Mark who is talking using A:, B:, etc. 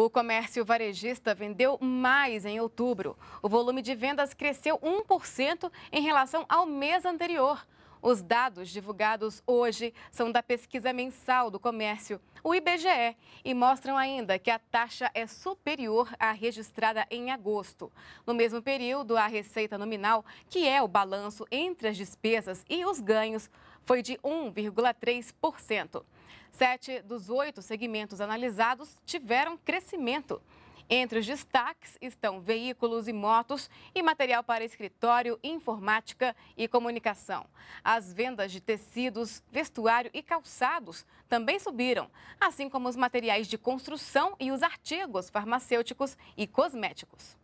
A: O comércio varejista vendeu mais em outubro. O volume de vendas cresceu 1% em relação ao mês anterior. Os dados divulgados hoje são da pesquisa mensal do comércio, o IBGE, e mostram ainda que a taxa é superior à registrada em agosto. No mesmo período, a receita nominal, que é o balanço entre as despesas e os ganhos, foi de 1,3%. Sete dos oito segmentos analisados tiveram crescimento. Entre os destaques estão veículos e motos e material para escritório, informática e comunicação. As vendas de tecidos, vestuário e calçados também subiram, assim como os materiais de construção e os artigos farmacêuticos e cosméticos.